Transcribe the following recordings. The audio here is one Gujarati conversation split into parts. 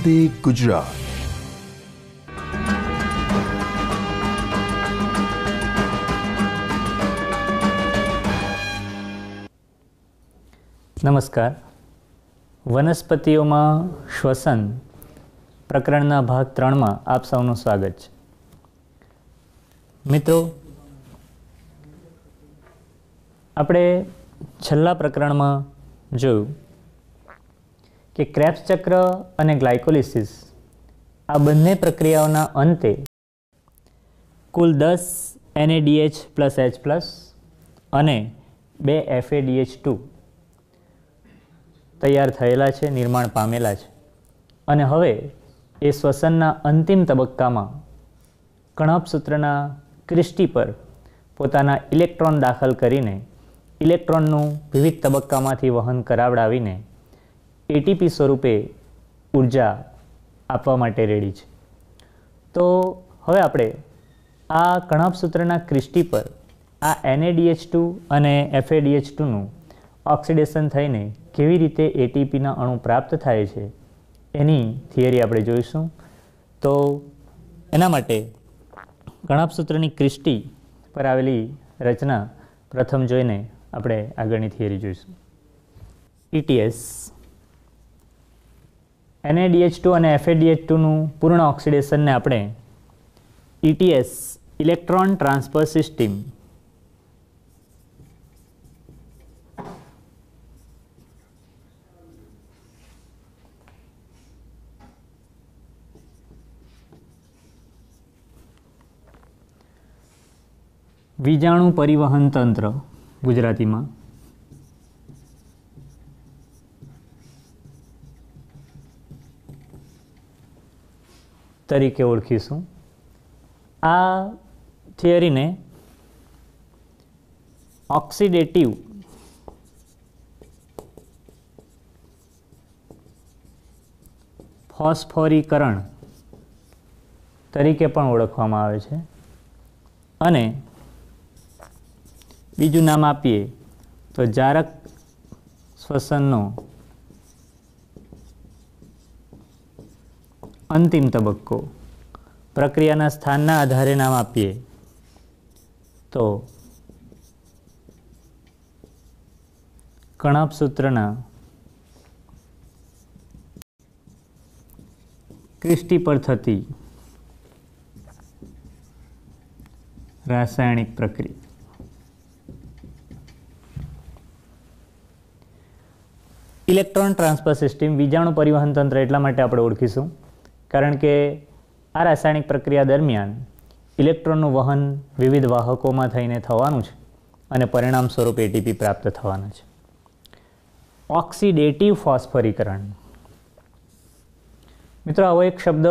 વંદે ગુજરાત નમસ્કાર વનસ્પતિઓમાં શ્વસન પ્રકરણના ભાગ ત્રણમાં આપ સૌનું સ્વાગત છે મિત્રો આપણે છેલ્લા પ્રકરણમાં જોયું કે ક્રેપ્સ ચક્ર અને ગ્લાયકોલિસિસ આ બંને પ્રક્રિયાઓના અંતે કુલ દસ એનએડીએચ પ્લસ એચ પ્લસ અને બે એફએડીએચ ટુ તૈયાર થયેલા છે નિર્માણ પામેલા છે અને હવે એ શ્વસનના અંતિમ તબક્કામાં કણપસૂત્રના ક્રિસ્ટી પર પોતાના ઇલેક્ટ્રોન દાખલ કરીને ઇલેક્ટ્રોનનું વિવિધ તબક્કામાંથી વહન કરાવડાવીને એટીપી સ્વરૂપે ઉર્જા આપવા માટે રેડી છે તો હવે આપણે આ કણાપ સૂત્રના ક્રિસ્ટી પર આ એનએડીએચ ટુ અને એફએડીએચ ટુનું ઓક્સિડેશન થઈને કેવી રીતે એટીપીના અણુ પ્રાપ્ત થાય છે એની થિયરી આપણે જોઈશું તો એના માટે કણાપ સૂત્રની ક્રિસ્ટી પર આવેલી રચના પ્રથમ જોઈને આપણે આગળની થિયરી જોઈશું ઇટીએસ e એનએડીએચ ટુ અને એફએડીએચ ટુનું પૂર્ણ ઓક્સિડેશનને આપણે ઇટીએસ ઇલેક્ટ્રોન ટ્રાન્સફર સિસ્ટમ વીજાણું પરિવહન તંત્ર ગુજરાતીમાં તરીકે ઓળખીશું આ થિયરીને ઓક્સિડેટિવ ફોસ્ફોરીકરણ તરીકે પણ ઓળખવામાં આવે છે અને બીજું નામ આપીએ તો જારક શ્વસનનો અંતિમ તબક્કો પ્રક્રિયાના સ્થાનના આધારે નામ આપીએ તો કણાપ સૂત્રના ક્રિસ્ટી પર થતી રાસાયણિક પ્રક્રિયા ઇલેક્ટ્રોન ટ્રાન્સફર સિસ્ટમ બીજાણુ પરિવહન તંત્ર એટલા માટે આપણે ઓળખીશું કારણ કે આ રાસાયણિક પ્રક્રિયા દરમિયાન ઇલેક્ટ્રોનનું વહન વિવિધ વાહકોમાં થઈને થવાનું છે અને પરિણામ સ્વરૂપ એટીપી પ્રાપ્ત થવાનું છે ઓક્સિડેટિવ ફોસ્ફરીકરણ મિત્રો આવો એક શબ્દ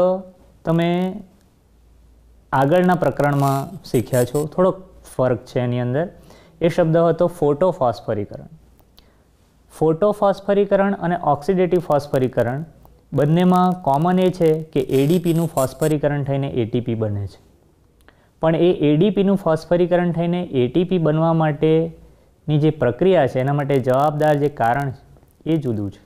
તમે આગળના પ્રકરણમાં શીખ્યા છો થોડોક ફરક છે એની અંદર એ શબ્દ હતો ફોટોફોસ્ફરીકરણ ફોટોફોસ્ફરીકરણ અને ઓક્સિડેટિવ ફોસ્ફરીકરણ બંનેમાં કોમન એ છે કે એડીપીનું ફોસ્ફરીકરણ થઈને એટીપી બને છે પણ એ એડીપીનું ફોસ્ફરીકરણ થઈને એટીપી બનવા માટેની જે પ્રક્રિયા છે એના માટે જવાબદાર જે કારણ છે એ જુદું છે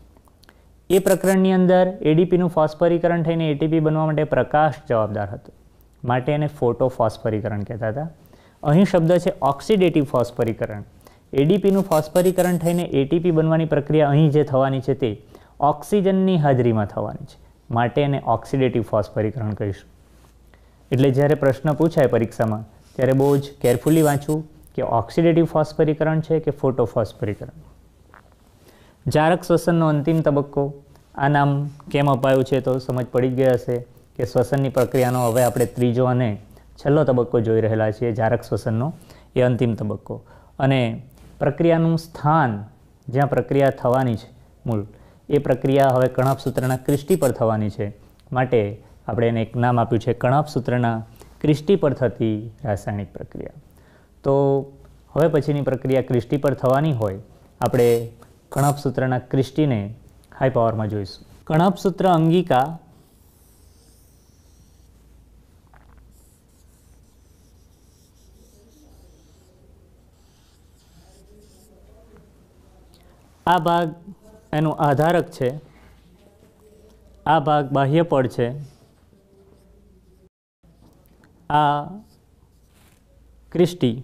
એ પ્રકરણની અંદર એડીપીનું ફોસ્ફરીકરણ થઈને એટીપી બનવા માટે પ્રકાશ જવાબદાર હતો માટે એને ફોટો ફોસ્ફરીકરણ કહેતા હતા અહીં શબ્દ છે ઓક્સિડેટિવ ફોસ્ફરીકરણ એડીપીનું ફોસ્ફરીકરણ થઈને એટીપી બનવાની પ્રક્રિયા અહીં જે થવાની છે તે ઓક્સિજનની હાજરીમાં થવાની છે માટે એને ઓક્સિડેટિવ ફોસ્ફરીકરણ કહીશું એટલે જ્યારે પ્રશ્ન પૂછાય પરીક્ષામાં ત્યારે બહુ જ કેરફુલી વાંચવું કે ઓક્સિડેટિવ ફોસ્ફરીકરણ છે કે ફોટો ફોસ્ફરીકરણ જારક શ્વસનનો અંતિમ તબક્કો આ નામ કેમ અપાયું છે તો સમજ પડી ગયા હશે કે શ્વસનની પ્રક્રિયાનો હવે આપણે ત્રીજો અને છેલ્લો તબક્કો જોઈ રહેલા છીએ જારક શ્વસનનો એ અંતિમ તબક્કો અને પ્રક્રિયાનું સ્થાન જ્યાં પ્રક્રિયા થવાની છે મૂળ એ પ્રક્રિયા હવે કણપ સૂત્રના ક્રિષ્ટી પર થવાની છે માટે આપણે એને એક નામ આપ્યું છે કણપ સૂત્રના ક્રિષ્ટી પર થતી રાસાયણિક પ્રક્રિયા તો હવે પછીની પ્રક્રિયા ક્રિષ્ટી પર થવાની હોય આપણે કણપ સૂત્રના ક્રિષ્ટીને હાઈ પાવરમાં જોઈશું કણપ સૂત્ર અંગિકા આ ભાગ એનું આધારક છે આ ભાગ બાહ્ય પડ છે આ ક્રિસ્ટી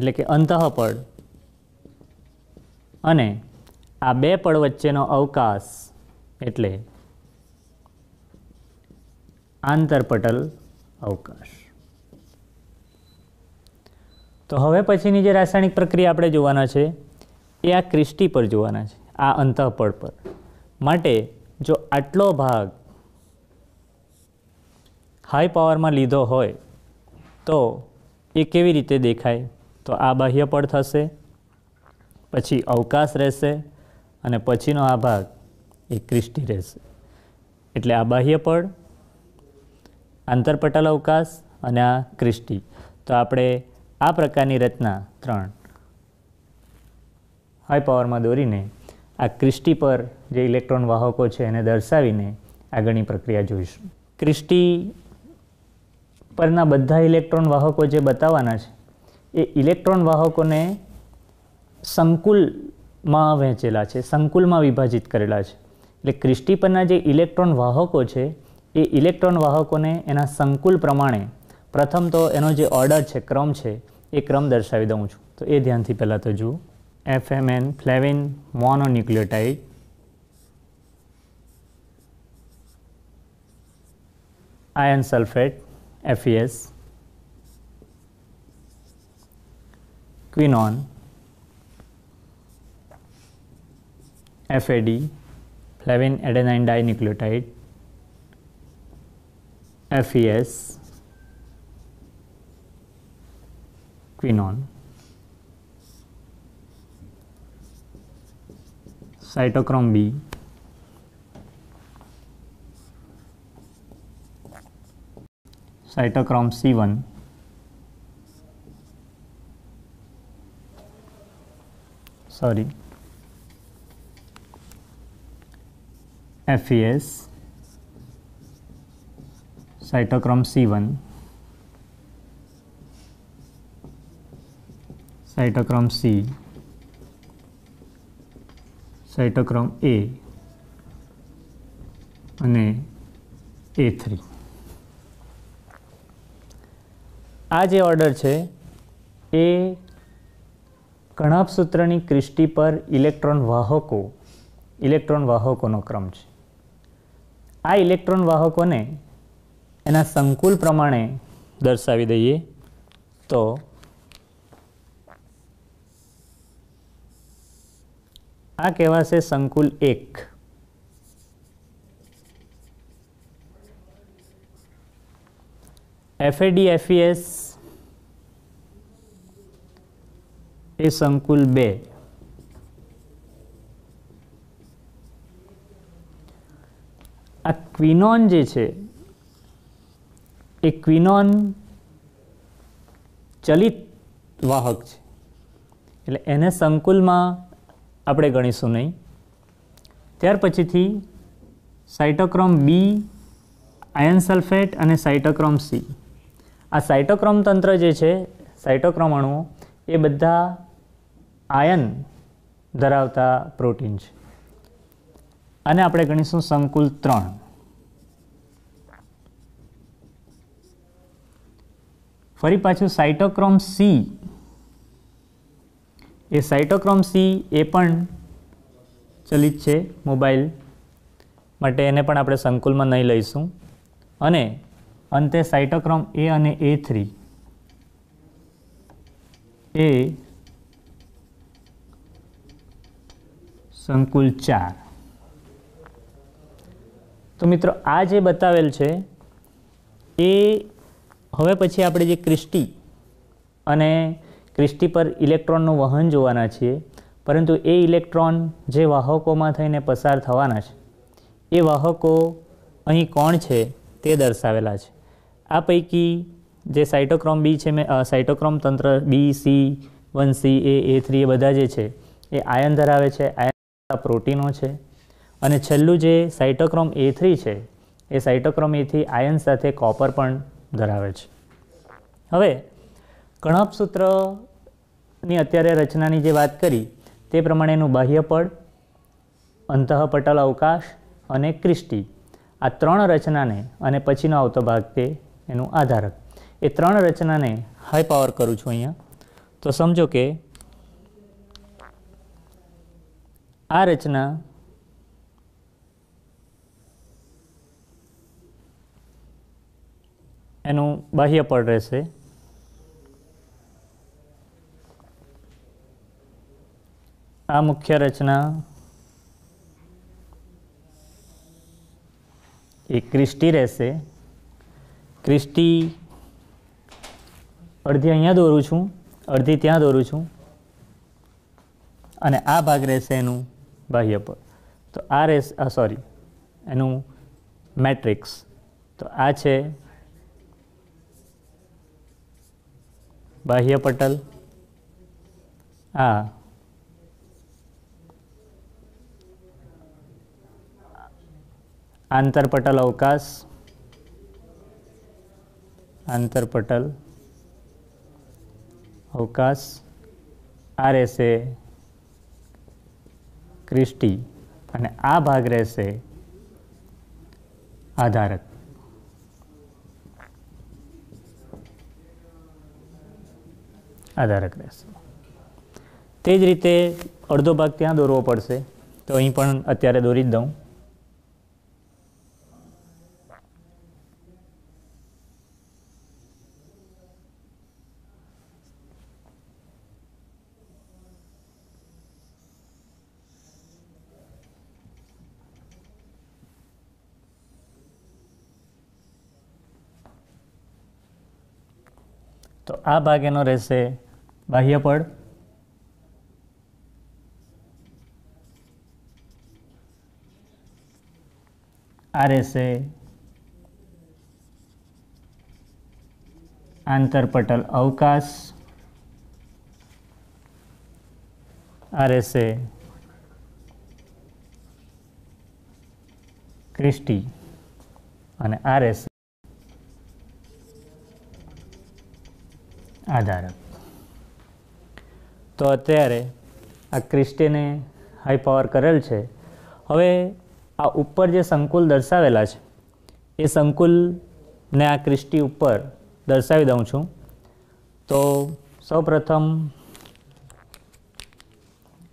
એટલે કે અંતઃપળ અને આ બે પળ વચ્ચેનો અવકાશ એટલે આંતરપટલ અવકાશ તો હવે પછીની જે રાસાયણિક પ્રક્રિયા આપણે જોવાના છે એ આ ક્રિષ્ટી પર જોવાના છે આ અંતઃપળ પર માટે જો આટલો ભાગ હાઈ પાવરમાં લીધો હોય તો એ કેવી રીતે દેખાય તો આ બાહ્ય પળ થશે પછી અવકાશ રહેશે અને પછીનો આ ભાગ એ ક્રિષ્ટી રહેશે એટલે આ બાહ્ય પળ આંતરપટલ અવકાશ અને આ ક્રિષ્ટી તો આપણે આ પ્રકારની રચના ત્રણ હાઈ પાવરમાં દોરીને આ ક્રિસ્ટી પર જે ઇલેક્ટ્રોન વાહકો છે એને દર્શાવીને આગળની પ્રક્રિયા જોઈશું ક્રિસ્ટી પરના બધા ઇલેક્ટ્રોન વાહકો જે બતાવવાના છે એ ઇલેક્ટ્રોન વાહકોને સંકુલમાં વહેંચેલા છે સંકુલમાં વિભાજિત કરેલા છે એટલે ક્રિસ્ટી પરના જે ઇલેક્ટ્રોન વાહકો છે એ ઇલેક્ટ્રોન વાહકોને એના સંકુલ પ્રમાણે પ્રથમ તો એનો જે ઓર્ડર છે ક્રમ છે એ ક્રમ દર્શાવી દઉં છું તો એ ધ્યાનથી પહેલાં તો જુઓ FMN flavin mononucleotide iron sulfate FES quinone FAD flavin adenine dinucleotide FES quinone cytochrome B cytochrome C1 sorry FES cytochrome C1 cytochrome C cytochrome A અને એ થ્રી આ જે ઓર્ડર છે એ કણાભસૂત્રની ક્રિષ્ટી પર ઇલેક્ટ્રોન વાહકો ઇલેક્ટ્રોન વાહકોનો ક્રમ છે આ ઇલેક્ટ્રોન વાહકોને એના સંકુલ પ્રમાણે દર્શાવી દઈએ તો આ કહેવાશે સંકુલ એક એફએડીએફઈએસ e એ સંકુલ બે આ ક્વિનોન જે છે એ ક્વિનોન ચલિત વાહક છે એટલે એને સંકુલમાં આપણે ગણીશું નહીં ત્યાર પછીથી સાઇટોક્રોમ બી આયન સલ્ફેટ અને સાઇટોક્રોમ સી આ સાઇટોક્રોમ તંત્ર જે છે સાઇટોક્રોમ અણુઓ એ બધા આયન ધરાવતા પ્રોટીન છે અને આપણે ગણીશું સંકુલ ત્રણ ફરી પાછું સાઇટોક્રોમ સી એ સાઇટોક્રોમ સી એ પણ ચલિત છે મોબાઈલ માટે એને પણ આપણે સંકુલમાં નહીં લઈશું અને અંતે સાઇટોક્રોમ એ અને એ થ્રી એ સંકુલ ચાર તો મિત્રો આ જે બતાવેલ છે એ હવે પછી આપણે જે ક્રિસ્ટી અને ક્રિસ્ટી પર ઇલેક્ટ્રોનનું વહન જોવાના છીએ પરંતુ એ ઇલેક્ટ્રોન જે વાહકોમાં થઈને પસાર થવાના છે એ વાહકો અહીં કોણ છે તે દર્શાવેલા છે આ પૈકી જે સાઇટોક્રોમ બી છે મેં સાઇટોક્રોમ તંત્ર B C one C A A three એ બધા જે છે એ આયન ધરાવે છે આયન પ્રોટીનો છે અને છેલ્લું જે સાઇટોક્રોમ એ થ્રી છે એ સાઇટોક્રોમ એથી આયન સાથે કોપર પણ ધરાવે છે હવે સૂત્રની અત્યારે રચનાની જે વાત કરી તે પ્રમાણેનું બાહ્યપડ અંતઃપટલ અવકાશ અને ક્રિષ્ટી આ ત્રણ રચનાને અને પછીનો આવતો ભાગ તે એનું આધારક એ ત્રણ રચનાને હાઈ પાવર કરું છું અહીંયા તો સમજો કે આ રચના એનું બાહ્યપડ રહેશે આ મુખ્ય રચના એ ક્રિસ્ટી રહેશે ક્રિસ્ટી અડધી અહીંયા દોરું છું અડધી ત્યાં દોરું છું અને આ ભાગ રહેશે એનું બાહ્ય પર તો આ રહેશે સોરી એનું મેટ્રિક્સ તો આ છે બાહ્ય પટલ આ આંતરપટલ અવકાશ આંતરપટલ અવકાશ આ રહેશે ક્રિસ્ટી અને આ ભાગ રહેશે આધારક આધારક રહેશે તે જ રીતે અડધો ભાગ ત્યાં દોરવો પડશે તો અહીં પણ અત્યારે દોરી જ દઉં આ ભાગ એનો રહેશે બાહ્ય પડ આ રહેશે આંતરપટલ અવકાશ આ રહેશે ક્રિસ્ટી અને આ રહેશે આધારક તો અત્યારે આ ક્રિસ્ટીને હાઈ પાવર કરેલ છે હવે આ ઉપર જે સંકુલ દર્શાવેલા છે એ સંકુલને આ ક્રિસ્ટી ઉપર દર્શાવી દઉં છું તો સૌપ્રથમ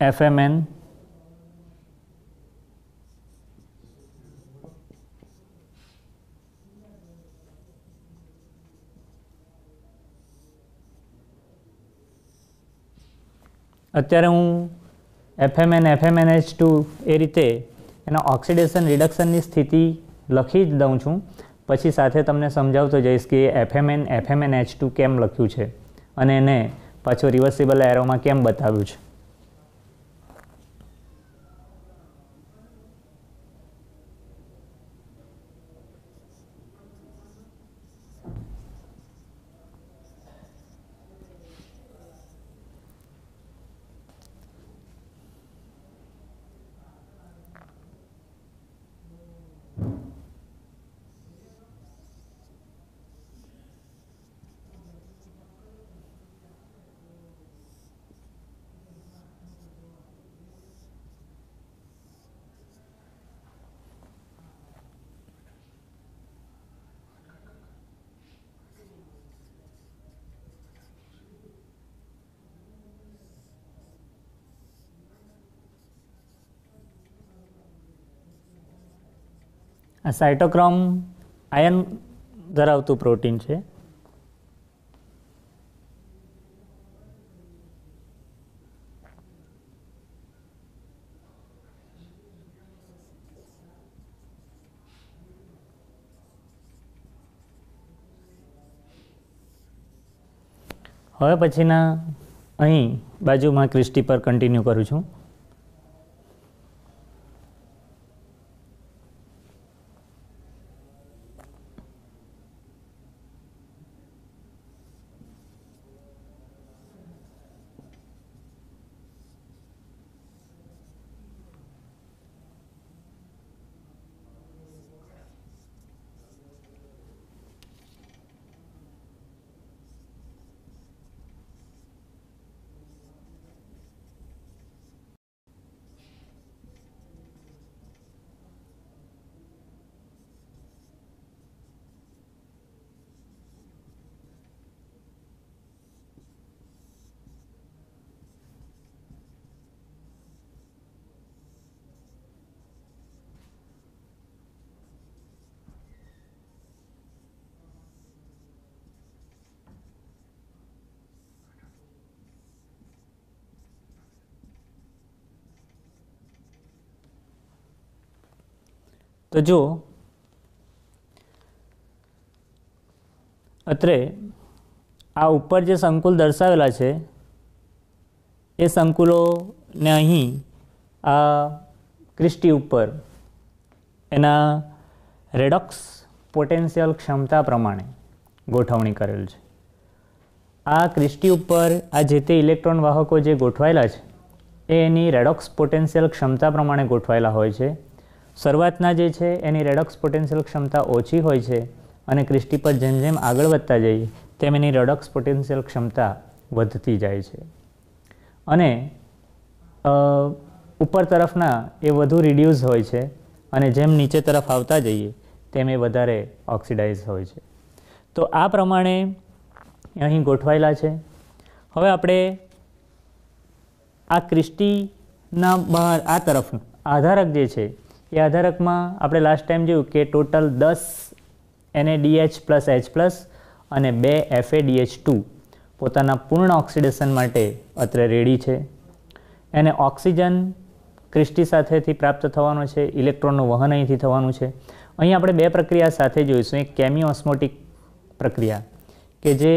એફએમએન અત્યારે હું એન એન એચ ટુ એ રીતે એના ઓક્સિડેશન રિડક્શનની સ્થિતિ લખી જ દઉં છું પછી સાથે તમને સમજાવતો જઈશ કે N FMN N H two કેમ લખ્યું છે અને એને પાછો રિવર્સિબલ એરોમાં કેમ બતાવ્યું છે આ સાયટોક્રોમ આયન ધરાવતું પ્રોટીન છે હવે પછીના અહીં બાજુમાં ક્રિસ્ટી પર કન્ટિન્યુ કરું છું તો જો અત્રે આ ઉપર જે સંકુલ દર્શાવેલા છે એ સંકુલોને અહીં આ ક્રિસ્ટી ઉપર એના રેડોક્સ પોટેન્શિયલ ક્ષમતા પ્રમાણે ગોઠવણી કરેલ છે આ ક્રિસ્ટી ઉપર આ જે તે ઇલેક્ટ્રોન વાહકો જે ગોઠવાયેલા છે એ એની રેડોક્સ પોટેન્શિયલ ક્ષમતા પ્રમાણે ગોઠવાયેલા હોય છે શરૂઆતના જે છે એની રેડોક્સ પોટેન્શિયલ ક્ષમતા ઓછી હોય છે અને ક્રિસ્ટી પર જેમ જેમ આગળ વધતા જઈએ તેમ એની રેડોક્સ પોટેન્શિયલ ક્ષમતા વધતી જાય છે અને ઉપર તરફના એ વધુ રિડ્યુસ હોય છે અને જેમ નીચે તરફ આવતા જઈએ તેમ એ વધારે ઓક્સિડાઇઝ હોય છે તો આ પ્રમાણે અહીં ગોઠવાયેલા છે હવે આપણે આ ક્રિસ્ટીના બહાર આ તરફ આધારક જે છે એ આધારકમાં આપણે લાસ્ટ ટાઈમ જોયું કે ટોટલ દસ એને ડીએચ પ્લસ એચ પ્લસ અને બે એફએ એ ડીએચ ટુ પોતાના પૂર્ણ ઓક્સિડેશન માટે અત્રે રેડી છે એને ઓક્સિજન ક્રિસ્ટી સાથેથી પ્રાપ્ત થવાનો છે ઇલેક્ટ્રોનનું વહન અહીંથી થવાનું છે અહીં આપણે બે પ્રક્રિયા સાથે જોઈશું એક કેમિઓસ્મોટિક પ્રક્રિયા કે જે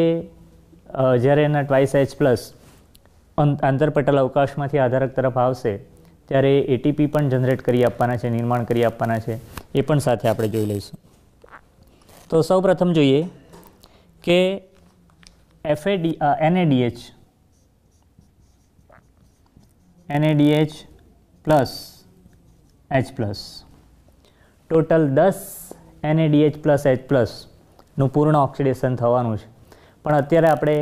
જ્યારે એના ટ્વાઇસ એચ પ્લસ આંતરપટલ અવકાશમાંથી આધારક તરફ આવશે ત્યારે એટીપી પણ જનરેટ કરી આપવાના છે નિર્માણ કરી આપવાના છે એ પણ સાથે આપણે જોઈ લઈશું તો સૌ પ્રથમ જોઈએ કે FAD NADH NADH plus H plus total દસ એનએડીએચ પ્લસ એચ પ્લસનું પૂર્ણ ઓક્સિડેશન થવાનું છે પણ અત્યારે આપણે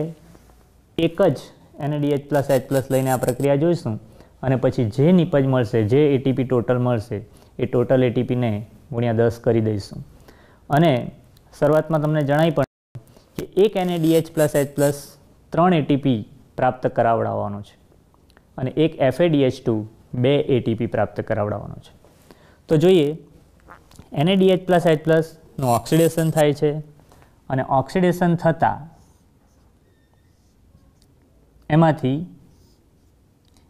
એક જ એનએડીએચ પ્લસ એચ પ્લસ લઈને આ પ્રક્રિયા જોઈશું અને પછી જે નીપજ મળશે જે એટીપી ટોટલ મળશે એ ટોટલ એટીપીને ગુણ્યા દસ કરી દઈશું અને શરૂઆતમાં તમને જણાવી પણ કે એક N A D H plus H plus ત્રણ એટીપી પ્રાપ્ત કરાવડાવવાનો છે અને એક એફએડીએચ ટુ બે એટીપી પ્રાપ્ત કરાવડાવવાનો છે તો જોઈએ એનએડીએચ પ્લસ એચ પ્લસનું ઓક્સિડેશન થાય છે અને ઓક્સિડેશન થતાં એમાંથી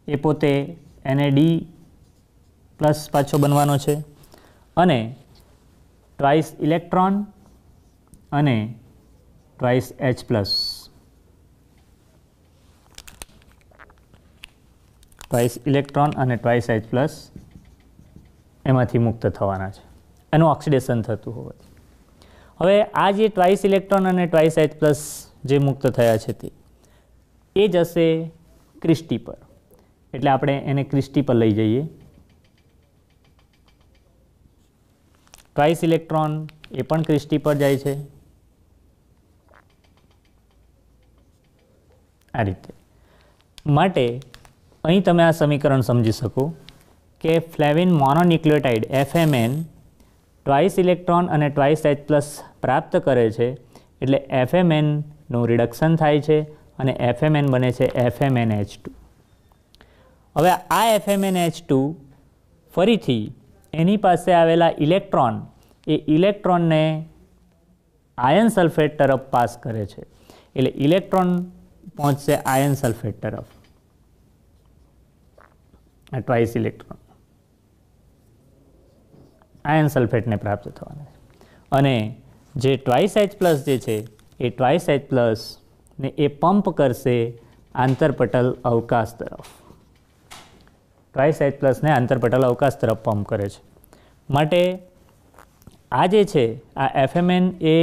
એ પોતે એને ડી પ્લસ પાછો બનવાનો છે અને ટ્રાઇસ ઇલેક્ટ્રોન અને thrice H plus thrice electron અને ટ્રાઇસ એચ પ્લસ એમાંથી મુક્ત થવાના છે એનું ઓક્સિડેશન થતું હોવાથી હવે આ જે ટ્રાઇસ ઇલેક્ટ્રોન અને ટ્રાઇસ એચ પ્લસ જે મુક્ત થયા છે તે એ જશે ક્રિસ્ટી પર એટલે આપણે એને ક્રિસ્ટી પર લઈ જઈએ ટ્રાઇસ ઇલેક્ટ્રોન એ પણ ક્રિસ્ટી પર જાય છે આ રીતે માટે અહીં તમે આ સમીકરણ સમજી શકો કે flavin mononucleotide FMN twice electron અને ટ્વાઇસ એચ પ્લસ પ્રાપ્ત કરે છે એટલે એફએમએનનું રિડક્શન થાય છે અને એફએમએન બને છે એફએમએન એચ ટુ હવે આ એફએમએન એચ ટુ ફરીથી એની પાસે આવેલા ઇલેક્ટ્રોન એ ઇલેક્ટ્રોનને આયન સલ્ફેટ તરફ પાસ કરે છે એટલે ઇલેક્ટ્રોન પહોંચશે આયન સલ્ફેટ તરફ ટ્વાઇસ ઇલેક્ટ્રોન આયન સલ્ફેટને પ્રાપ્ત થવાના અને જે ટ્વાઇસ એચ પ્લસ જે છે એ ટ્વાઇસ એચ પ્લસને એ પંપ કરશે આંતરપટલ અવકાશ તરફ ટ્રાઇસાઇડ પ્લસને આંતરપટલ અવકાશ તરફ પંપ કરે છે માટે આ જે છે આ એફએમએન એ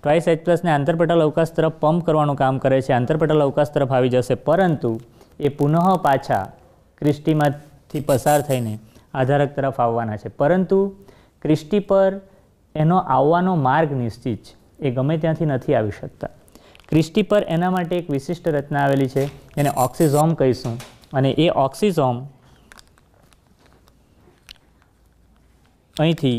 ટ્રાઇસાઇડ પ્લસને આંતરપટલ અવકાશ તરફ પંપ કરવાનું કામ કરે છે આંતરપટલ અવકાશ તરફ આવી જશે પરંતુ એ પુનઃ પાછા ક્રિસ્ટીમાંથી પસાર થઈને આધારક તરફ આવવાના છે પરંતુ ક્રિસ્ટી પર એનો આવવાનો માર્ગ નિશ્ચિત છે એ ગમે ત્યાંથી નથી આવી શકતા ક્રિસ્ટી પર એના માટે એક વિશિષ્ટ રચના આવેલી છે એને ઓક્સિઝોમ કહીશું અને એ ઓક્સિઝોમ અહીંથી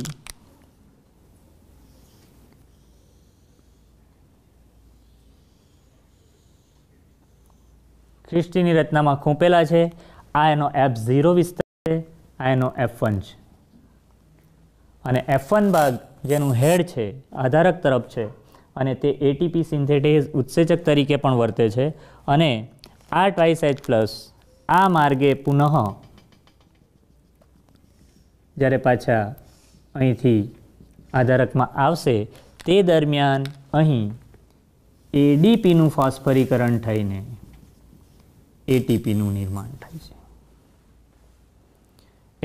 ખ્રિસ્તીની રચનામાં ખૂંપેલા છે આ એનો એફ ઝીરો વિસ્તાર છે આ એનો એફ વન છે અને એફ વન ભાગ જેનું હેડ છે આધારક તરફ છે અને તે એટીપી સિન્થેટેઝ ઉત્સેચક તરીકે પણ વર્તે છે અને આ ટ્વાઇસ એચ પ્લસ આ માર્ગે પુનઃ જ્યારે પાછા અહીંથી આધારકમાં આવશે તે દરમિયાન અહીં એડીપીનું ફોસ્ફરીકરણ થઈને એટીપીનું નિર્માણ થાય છે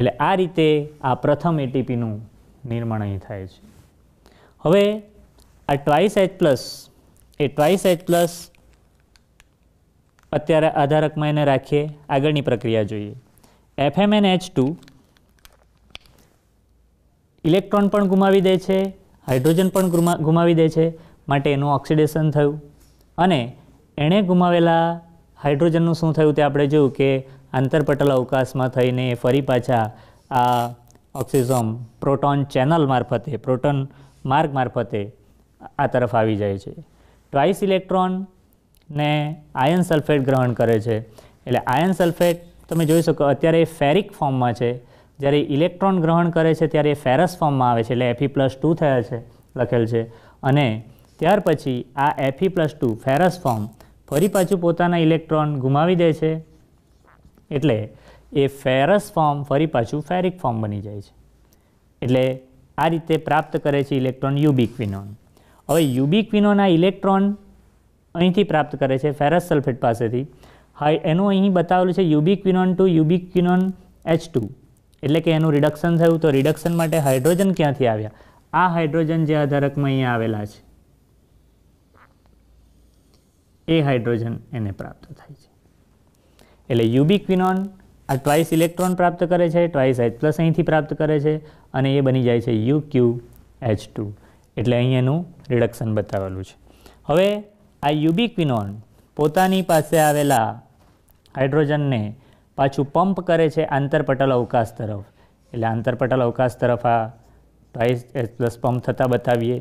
એટલે આ રીતે આ પ્રથમ એટીપીનું નિર્માણ અહીં થાય છે હવે આ ટ્વાઇસ એચ પ્લસ એ ટ્વાઇસ એચ પ્લસ અત્યારે આધારકમાં એને રાખીએ આગળની પ્રક્રિયા જોઈએ એફએમએન એચ ટુ ઇલેક્ટ્રોન પણ ગુમાવી દે છે હાઇડ્રોજન પણ ગુમાવી દે છે માટે એનું ઓક્સિડેશન થયું અને એણે ગુમાવેલા હાઇડ્રોજનનું શું થયું તે આપણે જોયું કે આંતરપટલ અવકાશમાં થઈને ફરી પાછા આ ઓક્સિઝોમ પ્રોટોન ચેનલ મારફતે પ્રોટોન માર્ગ મારફતે આ તરફ આવી જાય છે ટ્વાઇસ ઇલેક્ટ્રોનને આયન સલ્ફેટ ગ્રહણ કરે છે એટલે આયન સલ્ફેટ તમે જોઈ શકો અત્યારે ફેરિક ફોર્મમાં છે જ્યારે ઇલેક્ટ્રોન ગ્રહણ કરે છે ત્યારે એ ફેરસ ફોર્મમાં આવે છે એટલે એફી પ્લસ ટુ થયા છે લખેલ છે અને ત્યાર પછી આ Fe plus two ferrous form ફરી પાછું પોતાના ઇલેક્ટ્રોન ગુમાવી દે છે એટલે એ ફેરસ ફોર્મ ફરી પાછું ફેરિક ફોર્મ બની જાય છે એટલે આ રીતે પ્રાપ્ત કરે છે ઇલેક્ટ્રોન યુબિક્વિનોન હવે યુબિક્વિનોન આ ઇલેક્ટ્રોન અહીંથી પ્રાપ્ત કરે છે ફેરસ સલ્ફેટ પાસેથી હા એનું અહીં બતાવેલું છે ubiquinone two ubiquinone H two એટલે કે એનું રિડક્શન થયું તો રિડક્શન માટે હાઇડ્રોજન ક્યાંથી આવ્યા આ હાઇડ્રોજન જે આધારકમાં અહીંયા આવેલા છે એ હાઇડ્રોજન એને પ્રાપ્ત થાય છે એટલે યુબિક્વિનોન આ ટ્વાઇસ ઇલેક્ટ્રોન પ્રાપ્ત કરે છે ટ્વાઇસ એચ પ્લસ અહીંથી પ્રાપ્ત કરે છે અને એ બની જાય છે યુ ક્યુ એચ ટુ એટલે અહીં એનું રિડક્શન બતાવેલું છે હવે આ યુબિક્વિનોન પોતાની પાસે આવેલા હાઇડ્રોજનને પાછું પંપ કરે છે આંતરપટલ અવકાશ તરફ એટલે આંતરપટલ અવકાશ તરફ આ ટ્વાઇસ એચ પ્લસ પંપ થતાં બતાવીએ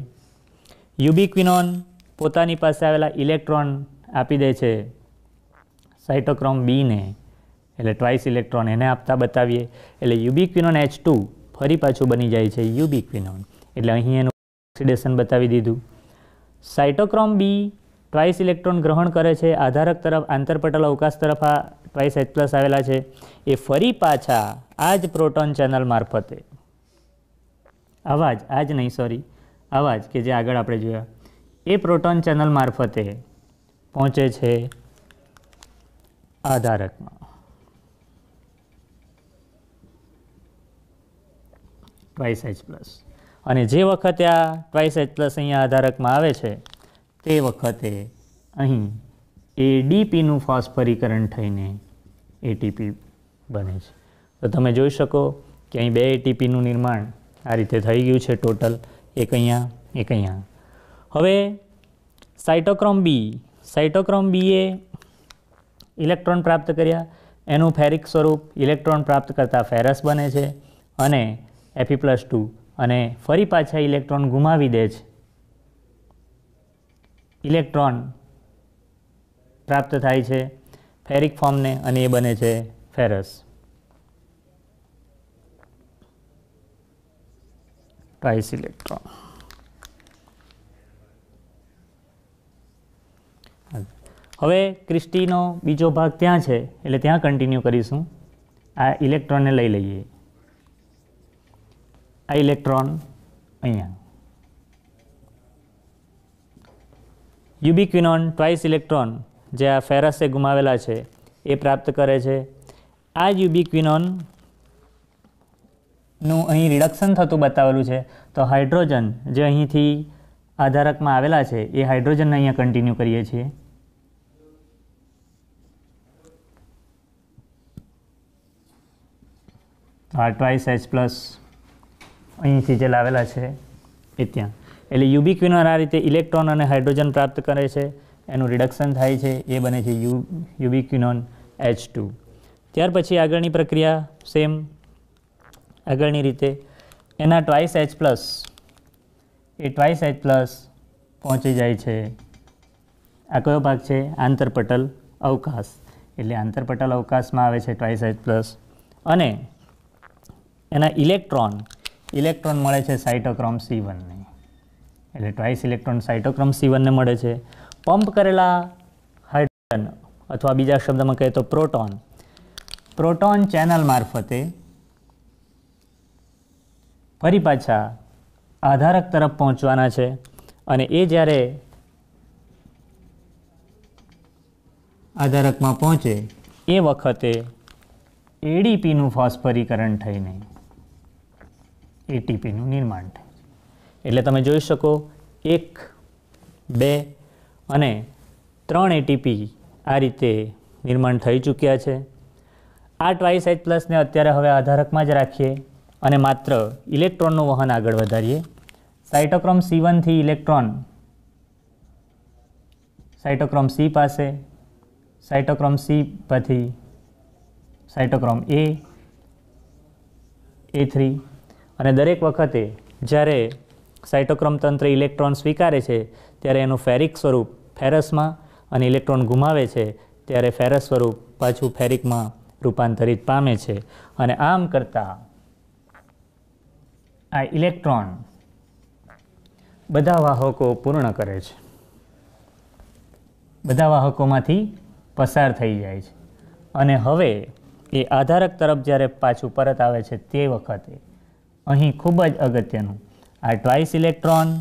યુબિક્વિનોન પોતાની પાસે આવેલા ઇલેક્ટ્રોન આપી દે છે સાઇટોક્રોમ બીને એટલે ટ્વાઇસ ઇલેક્ટ્રોન એને આપતા બતાવીએ એટલે યુબિક્વિનોન એચ ટુ ફરી પાછું બની જાય છે યુબિક્વિનોન એટલે અહીં એનું ઓક્સિડેશન બતાવી દીધું સાઇટોક્રોમ બી ટ્વાઇસ ઇલેક્ટ્રોન ગ્રહણ કરે છે આધારક તરફ આંતરપટલ અવકાશ તરફ આ ટ્રાઇસ એચ પ્લસ આવેલા છે એ ફરી પાછા આ જ પ્રોટોન ચેનલ મારફતે અવાજ આ જ નહીં સોરી અવાજ કે જે આગળ આપણે જોયા એ પ્રોટોન ચેનલ મારફતે પહોંચે છે આધારકમાં ટ્વાઇસ એચ પ્લસ અને જે વખતે આ ટ્વાઇસ એચ પ્લસ અહીંયા આધારકમાં આવે છે તે વખતે અહીં એડીપીનું ફોસ્ફરીકરણ થઈને એટીપી બને છે તો તમે જોઈ શકો કે અહીં બે એટીપીનું નિર્માણ આ રીતે થઈ ગયું છે ટોટલ એક અહીંયા એક અહીંયા હવે સાઇટોક્રોમ બી સાઇટોક્રોમ બીએ ઇલેક્ટ્રોન પ્રાપ્ત કર્યા એનું ફેરિક સ્વરૂપ ઇલેક્ટ્રોન પ્રાપ્ત કરતાં ફેરસ બને છે અને એફી પ્લસ ટુ અને ફરી પાછા ઇલેક્ટ્રોન ગુમાવી દે છે ઇલેક્ટ્રોન પ્રાપ્ત થાય છે ફેરિક ફોર્મને અને એ બને છે ફેરસ ટ્રાઇસ ઇલેક્ટ્રોન હવે ક્રિસ્ટીનો બીજો ભાગ ત્યાં છે એટલે ત્યાં કન્ટિન્યુ કરીશું આ ઇલેક્ટ્રોનને લઈ લઈએ આ ઇલેક્ટ્રોન અહીંયા યુબિક્વિનોન ટ્વાઇસ ઇલેક્ટ્રોન જે આ ફેરસે ગુમાવેલા છે એ પ્રાપ્ત કરે છે આ જ યુબિક્વિનોનનું અહીં રિડક્શન થતું બતાવેલું છે તો હાઇડ્રોજન જે અહીંથી આધારકમાં આવેલા છે એ હાઇડ્રોજનને અહીંયા કન્ટિન્યુ કરીએ છીએ આ ટ્વાઇસ એચ પ્લસ અહીંથી જે લાવેલા છે એ ત્યાં એટલે યુબિક્વિનોન આ રીતે ઇલેક્ટ્રોન અને હાઇડ્રોજન પ્રાપ્ત કરે છે એનું રિડક્શન થાય છે એ બને છે યુ યુબિક્યુનોન એચ ટુ ત્યાર પછી આગળની પ્રક્રિયા સેમ આગળની રીતે એના ટ્વાઇસ એચ પ્લસ એ ટ્વાઇસ એચ પ્લસ પહોંચી જાય છે આ કયો ભાગ છે આંતરપટલ અવકાશ એટલે આંતરપટલ અવકાશમાં આવે છે ટ્વાઇસ એચ પ્લસ અને એના ઇલેક્ટ્રોન ઇલેક્ટ્રોન મળે છે સાઇટોક્રોમ સી વનને એટલે ટ્વાઇસ ઇલેક્ટ્રોન સાઇટોક્રોમ સી વનને મળે છે પંપ કરેલા હાઇડ્રોજન અથવા બીજા શબ્દમાં કહે તો પ્રોટોન પ્રોટોન ચેનલ મારફતે ફરી પાછા આધારક તરફ પહોંચવાના છે અને એ જ્યારે આધારકમાં પહોંચે એ વખતે એડીપીનું ફોસ્ફરીકરણ થઈને એટીપીનું નિર્માણ થાય એટલે તમે જોઈ શકો એક બે અને ત્રણ એટીપી આ રીતે નિર્માણ થઈ ચૂક્યા છે આ ટ્વાઇસ એચ પ્લસને અત્યારે હવે આધારકમાં જ રાખીએ અને માત્ર ઇલેક્ટ્રોનનું વહન આગળ વધારીએ સાઇટોક્રોમ સી વનથી ઇલેક્ટ્રોન સાઇટોક્રોમ સી પાસે સાઇટોક્રોમ સી પછી સાઇટોક્રોમ એ એ થ્રી અને દરેક વખતે જ્યારે સાઇટોક્રોમ તંત્ર ઇલેક્ટ્રોન સ્વીકારે છે ત્યારે એનું ફેરિક સ્વરૂપ ફેરસમાં અને ઇલેક્ટ્રોન ગુમાવે છે ત્યારે ફેરસ સ્વરૂપ પાછું ફેરિકમાં રૂપાંતરિત પામે છે અને આમ કરતાં આ ઇલેક્ટ્રોન બધા વાહકો પૂર્ણ કરે છે બધા વાહકોમાંથી પસાર થઈ જાય છે અને હવે એ આધારક તરફ જ્યારે પાછું પરત આવે છે તે વખતે અહીં ખૂબ જ અગત્યનું આ ટ્વાઇસ ઇલેક્ટ્રોન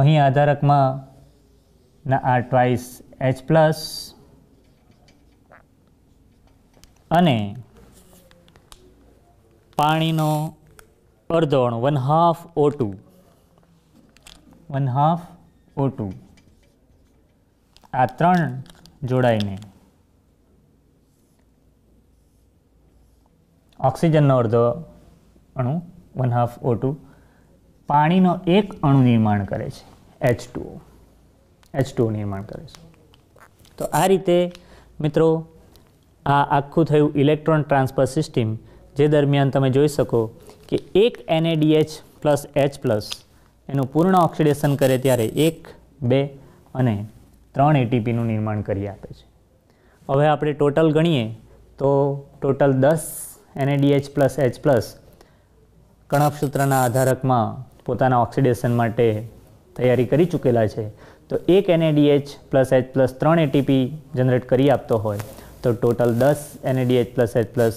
અહીં આધારકમાં ના r twice h plus અને પાણીનો અડધો અણુ one half O two one half O two આ ત્રણ જોડાઈને ઓક્સિજનનો અડધો અણુ વન હાફ ઓ ટુ પાણીનો એક અણુ નિર્માણ કરે છે એચ ટુ એચ ટુનું નિર્માણ છે તો આ રીતે મિત્રો આ આખું થયું ઇલેક્ટ્રોન ટ્રાન્સફર સિસ્ટમ જે દરમિયાન તમે જોઈ શકો કે એક એનએડીએચ પ્લસ એચ પ્લસ એનું પૂર્ણ ઓક્સિડેશન કરે ત્યારે એક બે અને ત્રણ એટીપીનું નિર્માણ કરી આપે છે હવે આપણે ટોટલ ગણીએ તો ટોટલ દસ એનએડીએચ પ્લસ એચ પ્લસ કણપસૂત્રના આધારકમાં પોતાના ઓક્સિડેશન માટે તૈયારી કરી ચૂકેલા છે તો એક એનએડીએચ પ્લસ એચ પ્લસ ત્રણ એટીપી જનરેટ કરી આપતો હોય તો ટોટલ દસ એનએડીએચ પ્લસ એચ પ્લસ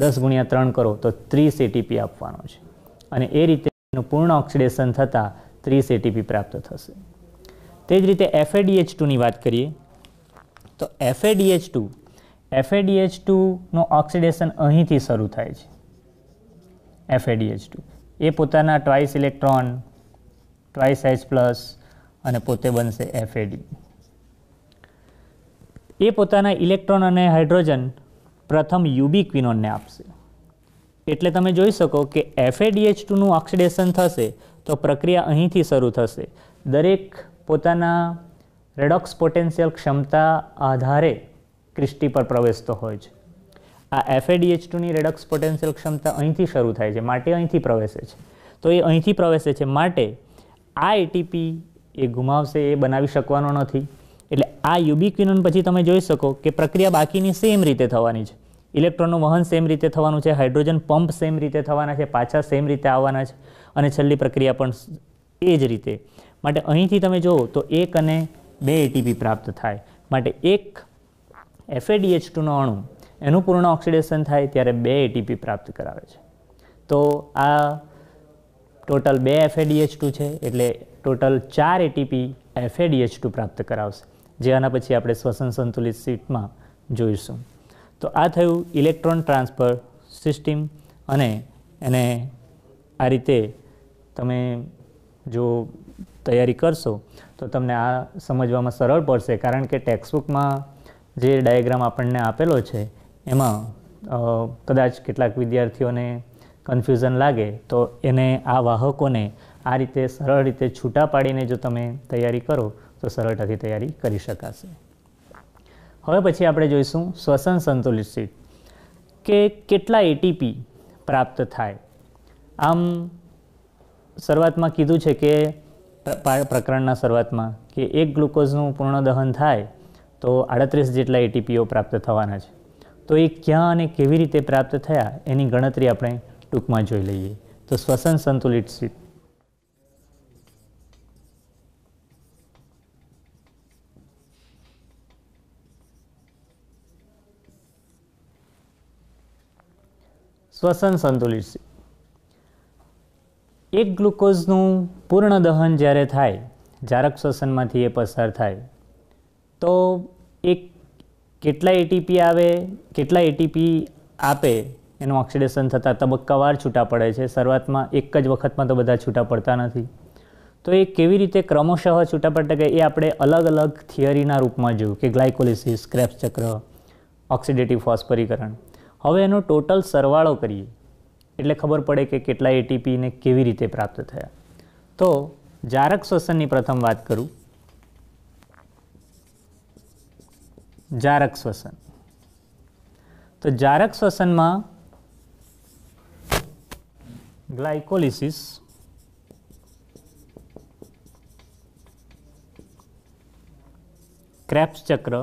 દસ ગુણ્યા ત્રણ કરો તો ત્રીસ એટીપી આપવાનો છે અને એ રીતે એનું પૂર્ણ ઓક્સિડેશન થતાં ત્રીસ એટીપી પ્રાપ્ત થશે તે જ રીતે એફએડીએચ ટુની વાત કરીએ તો એફએડીએચ ટુ એફએડીએચ ટુનું ઓક્સિડેશન અહીંથી શરૂ થાય છે એફએડીએચ ટુ એ પોતાના twice electron twice H plus અને પોતે બનશે એફએડી એ પોતાના ઇલેક્ટ્રોન અને હાઇડ્રોજન પ્રથમ યુબી ક્વિનોનને આપશે એટલે તમે જોઈ શકો કે એફએડીએચ ટુનું ઓક્સિડેશન થશે તો પ્રક્રિયા અહીંથી શરૂ થશે દરેક પોતાના રેડોક્સ પોટેન્શિયલ ક્ષમતા આધારે ક્રિસ્ટી પર પ્રવેશતો હોય છે આ એફએડીએચ ટુની રેડક્સ પોટેન્શિયલ ક્ષમતા અહીંથી શરૂ થાય છે માટે અહીંથી પ્રવેશે છે તો એ અહીંથી પ્રવેશે છે માટે આ એટીપી એ ગુમાવશે એ બનાવી શકવાનો નથી એટલે આ યુબિક્વિનોન પછી તમે જોઈ શકો કે પ્રક્રિયા બાકીની સેમ રીતે થવાની છે ઇલેક્ટ્રોનનું વહન સેમ રીતે થવાનું છે હાઇડ્રોજન પંપ સેમ રીતે થવાના છે પાછા સેમ રીતે આવવાના છે અને છેલ્લી પ્રક્રિયા પણ એ જ રીતે માટે અહીંથી તમે જુઓ તો એક અને બે એટીપી પ્રાપ્ત થાય માટે એક એફએડીએચ ટુનો અણુ એનું પૂર્ણ ઓક્સિડેશન થાય ત્યારે બે એટીપી પ્રાપ્ત કરાવે છે તો આ ટોટલ બે એફએડીએચ ટુ છે એટલે ટોટલ ચાર એટીપી એફએડીએચ ટુ પ્રાપ્ત કરાવશે જે આના પછી આપણે શ્વસન સંતુલિત સીટમાં જોઈશું તો આ થયું ઇલેક્ટ્રોન ટ્રાન્સફર સિસ્ટીમ અને એને આ રીતે તમે જો તૈયારી કરશો તો તમને આ સમજવામાં સરળ પડશે કારણ કે ટેક્સ્ટબુકમાં જે ડાયાગ્રામ આપણને આપેલો છે એમાં કદાચ કેટલાક વિદ્યાર્થીઓને કન્ફ્યુઝન લાગે તો એને આ વાહકોને આ રીતે સરળ રીતે છૂટા પાડીને જો તમે તૈયારી કરો તો સરળતાથી તૈયારી કરી શકાશે હવે પછી આપણે જોઈશું શ્વસન સંતુલિત સીટ કે કેટલા એટીપી પ્રાપ્ત થાય આમ શરૂઆતમાં કીધું છે કે પ્રકરણના શરૂઆતમાં કે એક ગ્લુકોઝનું પૂર્ણ દહન થાય તો આડત્રીસ જેટલા એટીપીઓ પ્રાપ્ત થવાના છે તો એ ક્યાં અને કેવી રીતે પ્રાપ્ત થયા એની ગણતરી આપણે ટૂંકમાં જોઈ લઈએ તો શ્વસન સંતુલિત સીટ શ્વસન સંતુલિત છે એક ગ્લુકોઝનું પૂર્ણ દહન જ્યારે થાય જારક શ્વસનમાંથી એ પસાર થાય તો એક કેટલા એટીપી આવે કેટલા એટીપી આપે એનું ઓક્સિડેશન થતાં તબક્કાવાર છૂટા પડે છે શરૂઆતમાં એક જ વખતમાં તો બધા છૂટા પડતા નથી તો એ કેવી રીતે ક્રમશઃ છૂટા પડતા કે એ આપણે અલગ અલગ થિયરીના રૂપમાં જોયું કે ગ્લાયકોલિસિસ ક્રેપ્સ ચક્ર ઓક્સિડેટિવ ફોસ્ફરીકરણ હવે એનો ટોટલ સરવાળો કરીએ એટલે ખબર પડે કે કેટલા એટીપીને કેવી રીતે પ્રાપ્ત થયા તો જારક શ્વસનની પ્રથમ વાત કરું જારક શ્વસન તો જારક શ્વસનમાં ગ્લાયકોલિસિસ ક્રેપ્સ ચક્ર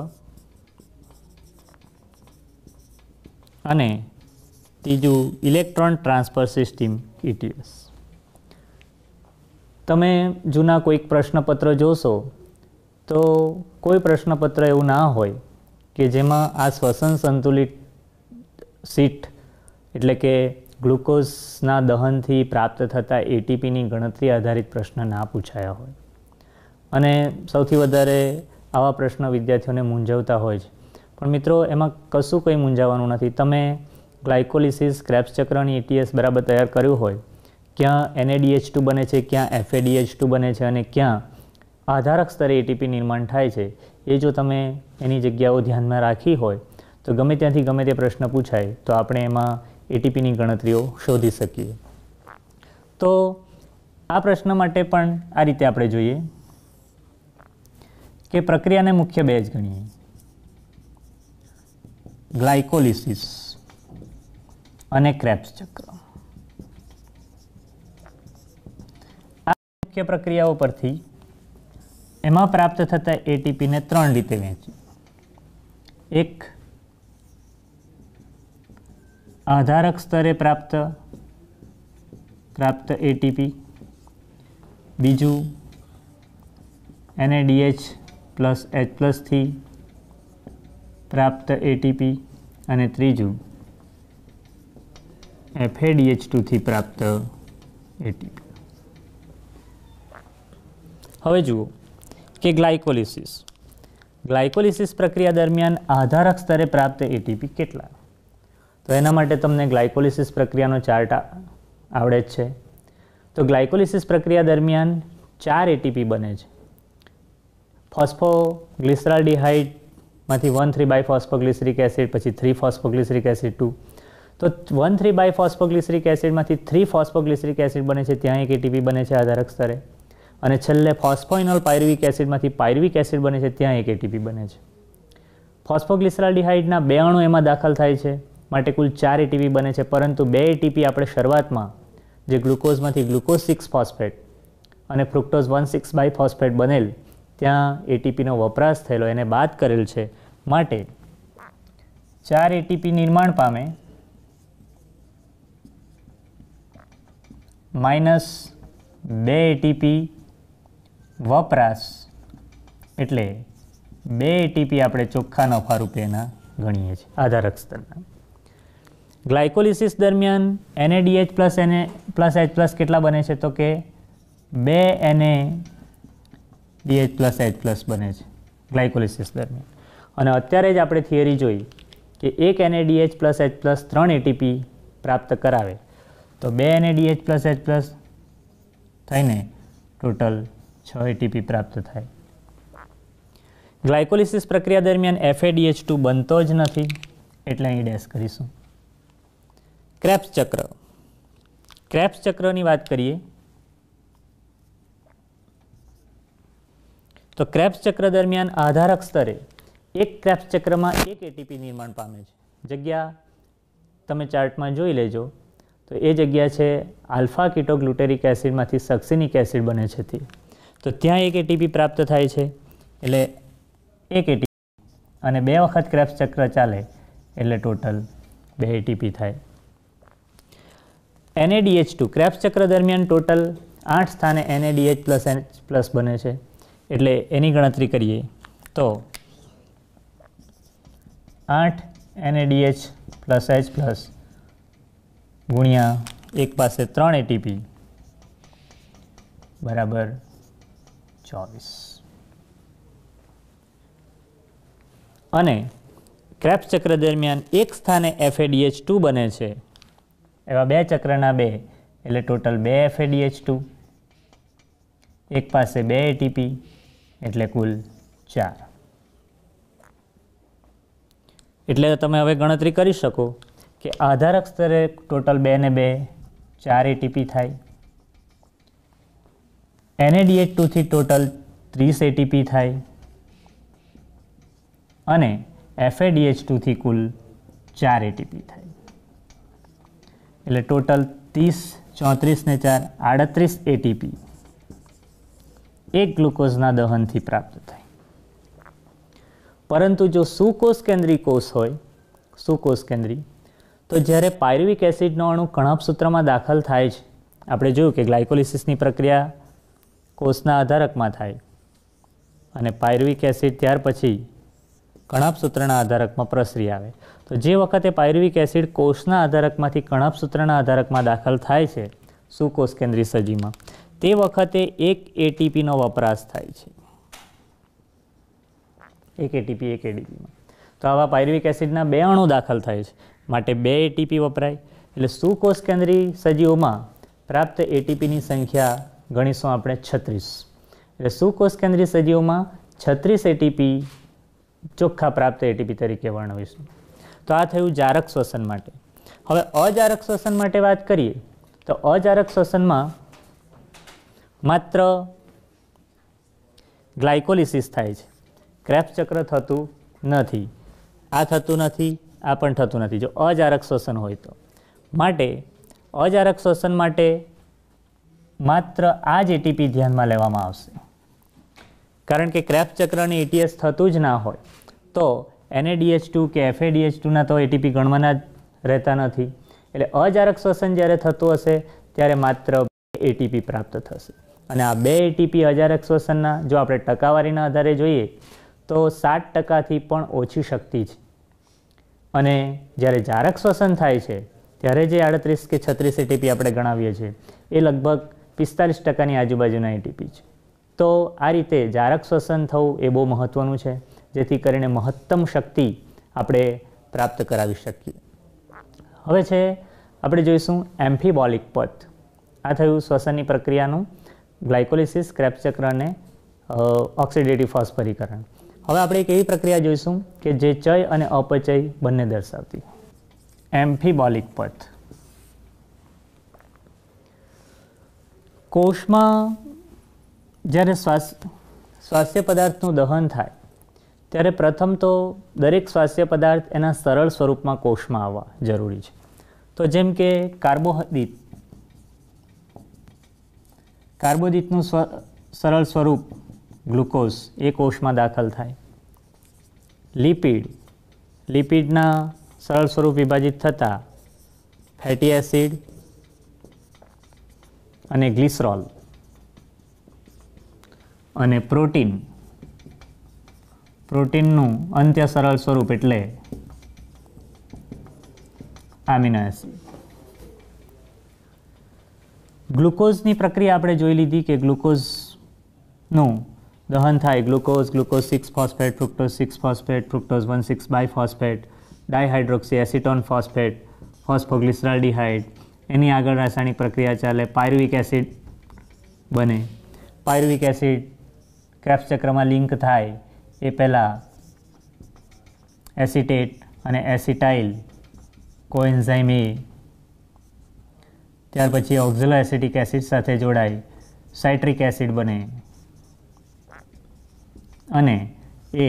અને ત્રીજું ઇલેક્ટ્રોન ટ્રાન્સફર સિસ્ટમ ઇટીએસ તમે જૂના કોઈક પ્રશ્નપત્ર જોશો તો કોઈ પ્રશ્નપત્ર એવું ના હોય કે જેમાં આ શ્વસન સંતુલિત સીટ એટલે કે ગ્લુકોઝના દહનથી પ્રાપ્ત થતા એટીપીની ગણતરી આધારિત પ્રશ્ન ના પૂછાયા હોય અને સૌથી વધારે આવા પ્રશ્ન વિદ્યાર્થીઓને મૂંઝવતા હોય છે પણ મિત્રો એમાં કશું કંઈ મૂંઝાવાનું નથી તમે ગ્લાયકોલિસિસ ક્રેપ્સ ચક્રની એટીએસ e બરાબર તૈયાર કર્યું હોય ક્યાં એનએડીએચ ટુ બને છે ક્યાં એફએડીએચ ટુ બને છે અને ક્યાં આધારક સ્તરે એટીપી e નિર્માણ થાય છે એ જો તમે એની જગ્યાઓ ધ્યાનમાં રાખી હોય તો ગમે ત્યાંથી ગમે તે પ્રશ્ન પૂછાય તો આપણે એમાં એટીપીની e ગણતરીઓ શોધી શકીએ તો આ પ્રશ્ન માટે પણ આ રીતે આપણે જોઈએ કે પ્રક્રિયાને મુખ્ય બે જ ગણીએ ગ્લાયકોલિસિસ અને ક્રેપ્સ ચક્ર આ મુખ્ય પ્રક્રિયાઓ પરથી એમાં પ્રાપ્ત થતા એટીપીને ત્રણ રીતે વહેંચી એક આધારક સ્તરે પ્રાપ્ત પ્રાપ્ત એટીપી બીજું એને ડીએચ પ્લસ એચ પ્લસથી પ્રાપ્ત એટીપી અને ત્રીજું એફએડીએચ ટુથી પ્રાપ્ત એટીપી હવે જુઓ કે ગ્લાયકોલિસિસ ગ્લાયકોલિસિસ પ્રક્રિયા દરમિયાન આધારક સ્તરે પ્રાપ્ત એટીપી કેટલા તો એના માટે તમને ગ્લાયકોલિસિસ પ્રક્રિયાનો ચાર્ટ આવડે જ છે તો ગ્લાયકોલિસિસ પ્રક્રિયા દરમિયાન ચાર એટીપી બને છે ફોસ્ફોગ્લિસરાલ્ડિહાઇડ માંથી one three bi phosphoglyceric acid પછી થ્રી ફોસ્ફોગ્લિસરિક એસિડ ટુ તો વન થ્રી બાય ફોસ્ફોગ્લિસરિક એસિડમાંથી થ્રી ફોસ્ફોગ્લિસરિક એસિડ બને છે ત્યાં એક એટીપી બને છે આધારક સ્તરે અને છેલ્લે ફોસ્ફોઇનોલ પાયરવિક એસિડમાંથી પાયરવિક એસિડ બને છે ત્યાં એક એટીપી બને છે ફોસ્ફોગ્લિસરાલ્ડિહાઇડના બે અણુ એમાં દાખલ થાય છે માટે કુલ ચાર એટીપી બને છે પરંતુ બે એટીપી આપણે શરૂઆતમાં જે ગ્લુકોઝમાંથી ગ્લુકોઝ સિક્સ ફોસ્ફેટ અને fructose one six bi phosphate બનેલ ત્યાં એટીપીનો વપરાશ થયેલો એને બાદ કરેલ છે માટે ચાર એટીપી નિર્માણ પામે માઇનસ બે એટીપી વપરાશ એટલે બે એટીપી આપણે ચોખ્ખા નફા રૂપે એના ગણીએ છીએ આધારક સ્તરના ગ્લાયકોલિસિસ દરમિયાન એને એનએડીએચ પ્લસ એને પ્લસ એચ પ્લસ કેટલા બને છે તો કે બે N A D H plus H plus બને છે ગ્લાયકોલિસિસ દરમિયાન અને અત્યારે જ આપણે થિયરી જોઈ કે એક N A D H plus H plus ત્રણ એટીપી પ્રાપ્ત કરાવે તો બે N A D H plus H plus થઈને ટોટલ છ એટીપી પ્રાપ્ત થાય ગ્લાયકોલિસિસ પ્રક્રિયા દરમિયાન એફએડીએચ ટુ બનતો જ નથી એટલે અહીં ડેસ કરીશું ક્રેપ્સ ચક્ર ક્રેપ્સ ચક્રની વાત કરીએ તો ક્રેપ્સ ચક્ર દરમિયાન આધારક સ્તરે એક ક્રેપ્સ ચક્રમાં એક એટીપી નિર્માણ પામે છે જગ્યા તમે ચાર્ટમાં જોઈ લેજો તો એ જગ્યા છે આલ્ફા કિટોગ્લુટેરિક એસિડમાંથી સક્સિનિક એસિડ બને છે તે તો ત્યાં એક એટીપી પ્રાપ્ત થાય છે એટલે એક એટીપી અને બે વખત ક્રેપ્સ ચક્ર ચાલે એટલે ટોટલ બે એટીપી થાય એનએડીએચ ટુ ક્રેપ્સ ચક્ર દરમિયાન ટોટલ આઠ સ્થાને એનએડીએચ પ્લસ એચ પ્લસ બને છે એટલે એની ગણતરી કરીએ તો આઠ એનએડીએચ પ્લસ એચ પ્લસ ગુણ્યા એક પાસે ત્રણ એટીપી બરાબર ચોવીસ અને ક્રેપ્સ ચક્ર દરમિયાન એક સ્થાને એફએડીએચ ટુ બને છે એવા બે ચક્રના બે એટલે ટોટલ બે એફએડીએચ ટુ એક પાસે બે એટીપી એટલે કુલ ચાર એટલે તમે હવે ગણતરી કરી શકો કે આધારક સ્તરે ટોટલ બે ને બે ચાર એટીપી થાય એનએડીએચ ટુથી ટોટલ ત્રીસ એટીપી થાય અને એફએડીએચ ટુથી કુલ ચાર એટીપી થાય એટલે ટોટલ ત્રીસ ચોત્રીસ ને ચાર આડત્રીસ એટીપી એક ગ્લુકોઝના દહનથી પ્રાપ્ત થાય પરંતુ જો સુકોષ કેન્દ્રી કોષ હોય સુકોષ કેન્દ્રી તો જ્યારે પાયરુવિક એસિડનો અણુ કણપસૂત્રમાં દાખલ થાય છે આપણે જોયું કે ગ્લાયકોલિસિસની પ્રક્રિયા કોષના આધારકમાં થાય અને પાયરુવિક એસિડ ત્યાર પછી કણાપસૂત્રના આધારકમાં પ્રસરી આવે તો જે વખતે પાયરુવિક એસિડ કોષના આધારકમાંથી કણાપસૂત્રના આધારકમાં દાખલ થાય છે સુકોષ કેન્દ્રી સજીમાં તે વખતે એક એટીપીનો વપરાશ થાય છે એક એટીપી એક એડીપીમાં તો આવા પાયરવિક એસિડના બે અણુ દાખલ થાય છે માટે બે એટીપી વપરાય એટલે સુકોષ કેન્દ્રી સજીવોમાં પ્રાપ્ત એટીપીની સંખ્યા ગણીશું આપણે છત્રીસ એટલે સુકોષ કેન્દ્રી સજીવોમાં છત્રીસ એટીપી ચોખ્ખા પ્રાપ્ત એટીપી તરીકે વર્ણવીશું તો આ થયું જારક શ્વસન માટે હવે અજારક શ્વસન માટે વાત કરીએ તો અજારક શ્વસનમાં માત્ર ગ્લાયકોલિસિસ થાય છે ક્રેપ્સ ચક્ર થતું નથી આ થતું નથી આ પણ થતું નથી જો અજારક શ્વસન હોય તો માટે અજારક શ્વસન માટે માત્ર આ જ એટીપી ધ્યાનમાં લેવામાં આવશે કારણ કે ક્રેપ્સ ચક્રની એટીએસ e થતું જ ના હોય તો એને ડીએચ ટુ કે એફએડીએચ ટુના તો એટીપી ગણવાના જ રહેતા નથી એટલે અજારક શ્વસન જ્યારે થતું હશે ત્યારે માત્ર એટીપી પ્રાપ્ત થશે અને આ બે એટીપી હજાર શ્વસનના જો આપણે ટકાવારીના આધારે જોઈએ તો સાત ટકાથી પણ ઓછી શક્તિ છે અને જ્યારે જારક શ્વસન થાય છે ત્યારે જે આડત્રીસ કે છત્રીસ એટીપી આપણે ગણાવીએ છીએ એ લગભગ પિસ્તાલીસ ટકાની આજુબાજુના એટીપી છે તો આ રીતે જારક શ્વસન થવું એ બહુ મહત્ત્વનું છે જેથી કરીને મહત્તમ શક્તિ આપણે પ્રાપ્ત કરાવી શકીએ હવે છે આપણે જોઈશું એમ્ફીબોલિક પથ આ થયું શ્વસનની પ્રક્રિયાનું ગ્લાયકોલિસિસ ક્રેપ્સ ચક્ર અને ઓક્સિડેટિવ ફોસ્ફરીકરણ હવે આપણે એક એવી પ્રક્રિયા જોઈશું કે જે ચય અને અપચય બંને દર્શાવતી એમ્ફીબોલિક પથ કોષમાં જ્યારે શ્વાસ સ્વાસ્થ્ય પદાર્થનું દહન થાય ત્યારે પ્રથમ તો દરેક સ્વાસ્થ્ય પદાર્થ એના સરળ સ્વરૂપમાં કોષમાં આવવા જરૂરી છે તો જેમ કે કાર્બોહાઈડ્રેટ કાર્બોદિતનું સરળ સ્વરૂપ ગ્લુકોઝ એ કોષમાં દાખલ થાય લિપિડ લિપિડના સરળ સ્વરૂપ વિભાજિત થતાં ફેટી એસિડ અને ગ્લિસરોલ અને પ્રોટીન પ્રોટીનનું અંત્ય સરળ સ્વરૂપ એટલે એમિનો એસિડ ગ્લુકોઝની પ્રક્રિયા આપણે જોઈ લીધી કે ગ્લુકોઝનું દહન થાય glucose glucose six phosphate fructose six phosphate fructose one six phosphate dihydroxy acetone phosphate phosphoglyceraldehyde એની આગળ રાસાયણિક પ્રક્રિયા ચાલે પાયરવિક એસિડ બને પાયરવિક એસિડ ક્રેપ્સ ચક્રમાં લિંક થાય એ પહેલાં એસિટેટ અને એસિટાઇલ કોએન્ઝાઇમ એ ત્યાર પછી ઓક્ઝિલો એસિટિક એસિડ સાથે જોડાય સાઇટ્રિક એસિડ બને અને એ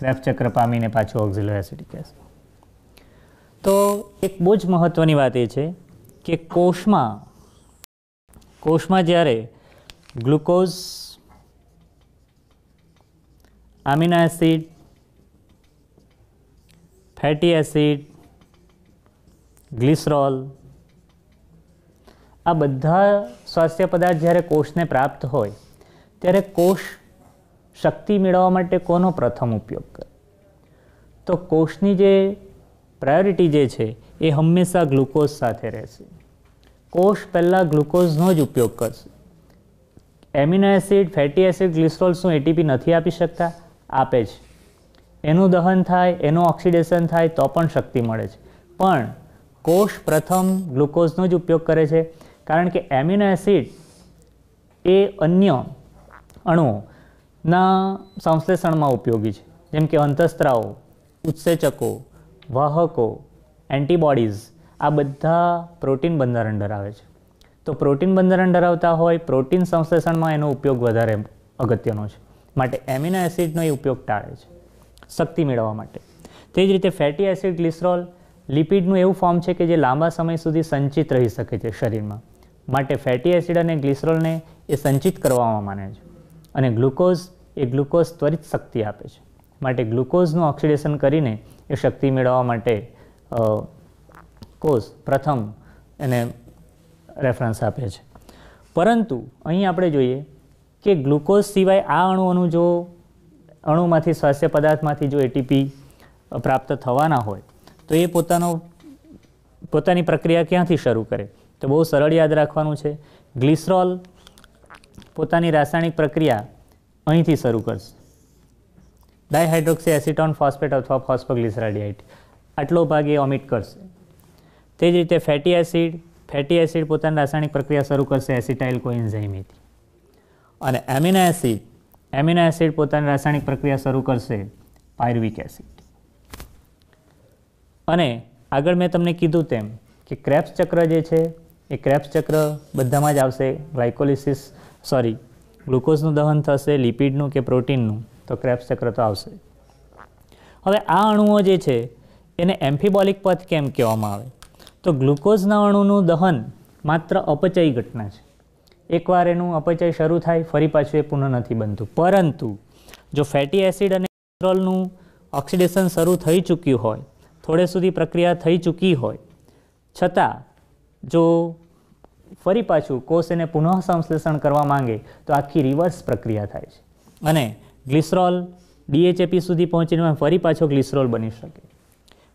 ક્રેફ ચક્ર પામીને પાછું ઓક્ઝિલો એસિડિક એસિડ તો એક બહુ જ મહત્ત્વની વાત એ છે કે કોષમાં કોષમાં જ્યારે glucose amino acid fatty acid glycerol આ બધા સ્વાસ્થ્ય પદાર્થ જ્યારે કોષને પ્રાપ્ત હોય ત્યારે કોષ શક્તિ મેળવવા માટે કોનો પ્રથમ ઉપયોગ કરે તો કોષની જે પ્રાયોરિટી જે છે એ હંમેશા ગ્લુકોઝ સાથે રહેશે કોષ પહેલાં ગ્લુકોઝનો જ ઉપયોગ કરશે amino acid fatty acid glycerol શું એટીપી નથી આપી શકતા આપે છે એનું દહન થાય એનું ઓક્સિડેશન થાય તો પણ શક્તિ મળે છે પણ કોષ પ્રથમ ગ્લુકોઝનો જ ઉપયોગ કરે છે કારણ કે એમિનો એસિડ એ અન્ય અણુઓના સંશ્લેષણમાં ઉપયોગી છે જેમ કે અંતઃસ્ત્રાવો ઉત્સેચકો વાહકો એન્ટીબોડીઝ આ બધા પ્રોટીન બંધારણ ધરાવે છે તો પ્રોટીન બંધારણ ધરાવતા હોય પ્રોટીન સંશ્લેષણમાં એનો ઉપયોગ વધારે અગત્યનો છે માટે એમિનો એસિડનો એ ઉપયોગ ટાળે છે શક્તિ મેળવવા માટે તે જ રીતે ફેટી એસિડ ગ્લિસરોલ લિપિડનું એવું ફોર્મ છે કે જે લાંબા સમય સુધી સંચિત રહી શકે છે શરીરમાં માટે ફેટી એસિડ અને ગ્લિસરોલને એ સંચિત કરવામાં માને છે અને ગ્લુકોઝ એ ગ્લુકોઝ ત્વરિત શક્તિ આપે છે માટે ગ્લુકોઝનું ઓક્સિડેશન કરીને એ શક્તિ મેળવવા માટે કોઝ પ્રથમ એને રેફરન્સ આપે છે પરંતુ અહીં આપણે જોઈએ કે ગ્લુકોઝ સિવાય આ અણુઓનું જો અણુમાંથી સ્વાસ્થ્ય પદાર્થમાંથી જો એટીપી પ્રાપ્ત થવાના હોય તો એ પોતાનો પોતાની પ્રક્રિયા ક્યાંથી શરૂ કરે તો બહુ સરળ યાદ રાખવાનું છે ગ્લિસરોલ પોતાની રાસાયણિક પ્રક્રિયા અહીંથી શરૂ કરશે ડાયહાઇડ્રોક્સી એસિટોન ફોસ્ફેટ અથવા ફોસ્ફોગ્લિસરાડિહાઇટ આટલો ભાગ એ ઓમિટ કરશે તે જ રીતે ફેટી એસિડ ફેટી એસિડ પોતાની રાસાયણિક પ્રક્રિયા શરૂ કરશે એસિટાઇલ કોએન્ઝાઇમેથી અને એમિનો એસિડ એમિનો એસિડ પોતાની રાસાયણિક પ્રક્રિયા શરૂ કરશે પાયર્વિક એસિડ અને આગળ મેં તમને કીધું તેમ કે ક્રેપ્સ ચક્ર જે છે એ ક્રેપ્સ ચક્ર બધામાં જ આવશે ગ્લાયકોલિસિસ સોરી ગ્લુકોઝનું દહન થશે લિપિડનું કે પ્રોટીનનું તો ક્રેબ્સ ચક્ર તો આવશે હવે આ અણુઓ જે છે એને એમ્ફીબોલિક પથ કેમ કહેવામાં આવે તો ગ્લુકોઝના અણુનું દહન માત્ર અપચય ઘટના છે એકવાર એનું અપચય શરૂ થાય ફરી પાછું એ પુનઃ નથી બનતું પરંતુ જો ફેટી એસિડ અને ગ્લિસરોલનું ઓક્સિડેશન શરૂ થઈ ચૂક્યું હોય થોડે સુધી પ્રક્રિયા થઈ ચૂકી હોય છતાં જો ફરી પાછું કોષ એને પુનઃ સંશ્લેષણ કરવા માંગે તો આખી રિવર્સ પ્રક્રિયા થાય છે અને ગ્લિસરોલ ડીએચએપી સુધી પહોંચીને ફરી પાછો ગ્લિસરોલ બની શકે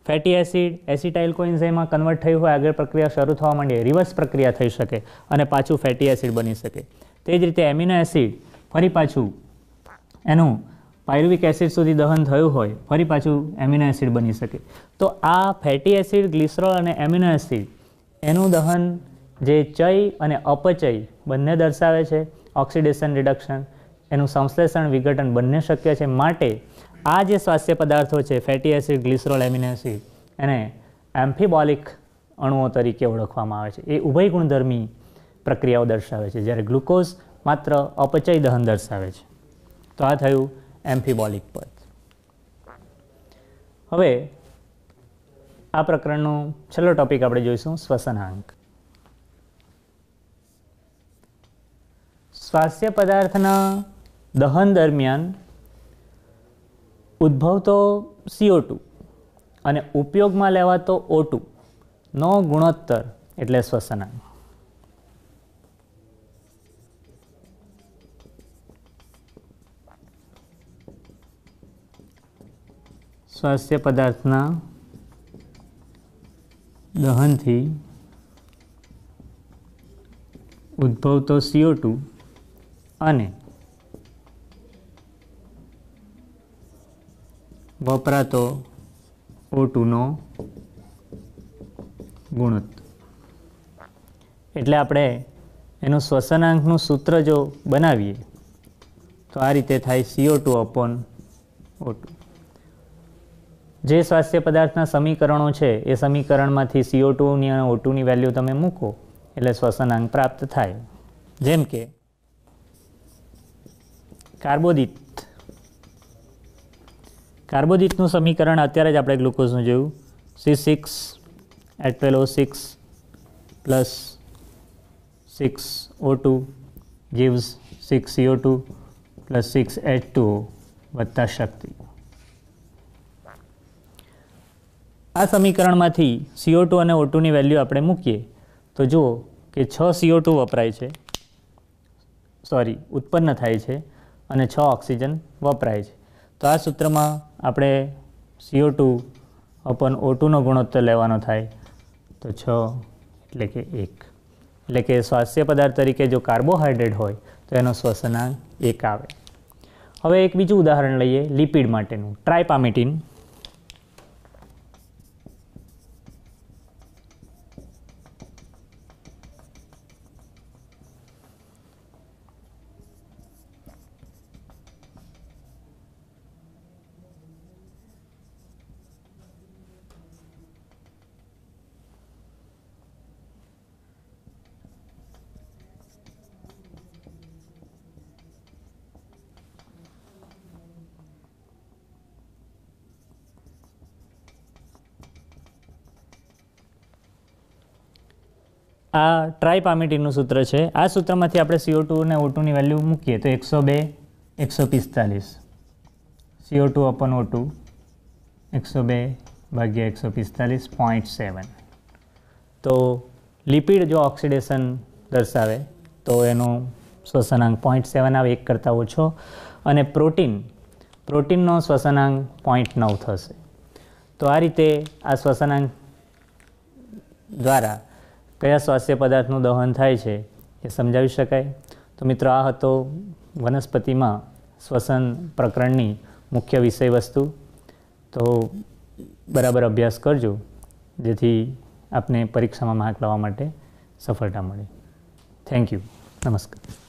ફેટી એસિડ એસિટાઇલ કન્વર્ટ થયું હોય આગળ પ્રક્રિયા શરૂ થવા માંડે રિવર્સ પ્રક્રિયા થઈ શકે અને પાછું ફેટી એસિડ બની શકે તે જ રીતે એમિનો એસિડ ફરી પાછું એનું પાયરુવિક એસિડ સુધી દહન થયું હોય ફરી પાછું એમિનો એસિડ બની શકે તો આ ફેટી એસિડ ગ્લિસરોલ અને એમિનો એસિડ એનું દહન જે ચય અને અપચય બંને દર્શાવે છે ઓક્સિડેશન રિડક્શન એનું સંશ્લેષણ વિઘટન બંને શક્ય છે માટે આ જે સ્વાસ્થ્ય પદાર્થો છે ફેટી એસિડ ગ્લિસરોલ એમિનો એને એમ્ફીબોલિક અણુઓ તરીકે ઓળખવામાં આવે છે એ ઉભય ગુણધર્મી પ્રક્રિયાઓ દર્શાવે છે જ્યારે ગ્લુકોઝ માત્ર અપચય દહન દર્શાવે છે તો આ થયું એમ્ફીબોલિક પદ હવે આ પ્રકરણનો છેલ્લો ટોપિક આપણે જોઈશું શ્વસનાંક સ્વાસ્થ્ય પદાર્થના દહન દરમિયાન ઉદ્ભવતો સીઓ ટુ અને ઉપયોગમાં લેવાતો ઓ નો ગુણોત્તર એટલે શ્વસનાંક સ્વાસ્થ્ય પદાર્થના દહનથી ઉદ્ભવતો સીઓ ટુ અને વપરાતો ઓ ટુનો ગુણોત્તર એટલે આપણે એનું શ્વસનાંકનું સૂત્ર જો બનાવીએ તો આ રીતે થાય CO two upon O two જે સ્વાસ્થ્ય પદાર્થના સમીકરણો છે એ સમીકરણમાંથી સીઓ ટુની અને ઓ ટુની વેલ્યુ તમે મૂકો એટલે શ્વસનાંક પ્રાપ્ત થાય જેમ કે કાર્બોદિત કાર્બોદિતનું સમીકરણ અત્યારે જ આપણે ગ્લુકોઝનું જોયું C six H twelve O six plus six O two gives six CO two plus six H two વધતા શક્તિ આ સમીકરણમાંથી સીઓ ટુ અને ઓટુની વેલ્યુ આપણે મૂકીએ તો જુઓ કે છ સીઓ ટુ વપરાય છે સોરી ઉત્પન્ન થાય છે અને છ ઓક્સિજન વપરાય છે તો આ સૂત્રમાં આપણે સીઓ ટુ અપન ઓટુનો ગુણોત્તર લેવાનો થાય તો છ એટલે કે એક એટલે કે સ્વાસ્થ્ય પદાર્થ તરીકે જો કાર્બોહાઈડ્રેટ હોય તો એનો શ્વસનાંક એક આવે હવે એક બીજું ઉદાહરણ લઈએ લિપિડ માટેનું ટ્રાયપામિટીન આ ટ્રાઇપામેટીનું સૂત્ર છે આ સૂત્રમાંથી આપણે સીઓ ટુ અને ઓટુની વેલ્યુ મૂકીએ તો એકસો બે એકસો પિસ્તાલીસ CO two upon O two એકસો બે ભાગ્યા એકસો પિસ્તાલીસ પોઈન્ટ સેવન તો લિપિડ જો ઓક્સિડેશન દર્શાવે તો એનો શ્વસનાંક પોઈન્ટ સેવન આવે એક કરતાં ઓછો અને પ્રોટીન પ્રોટીનનો શ્વસનાંક પોઈન્ટ નવ થશે તો આ રીતે આ શ્વસનાંક દ્વારા કયા સ્વાસ્થ્ય પદાર્થનું દહન થાય છે એ સમજાવી શકાય તો મિત્રો આ હતો વનસ્પતિમાં શ્વસન પ્રકરણની મુખ્ય વિષય વસ્તુ તો બરાબર અભ્યાસ કરજો જેથી આપને પરીક્ષામાં માર્ક લાવવા માટે સફળતા મળે થેન્ક યુ નમસ્કાર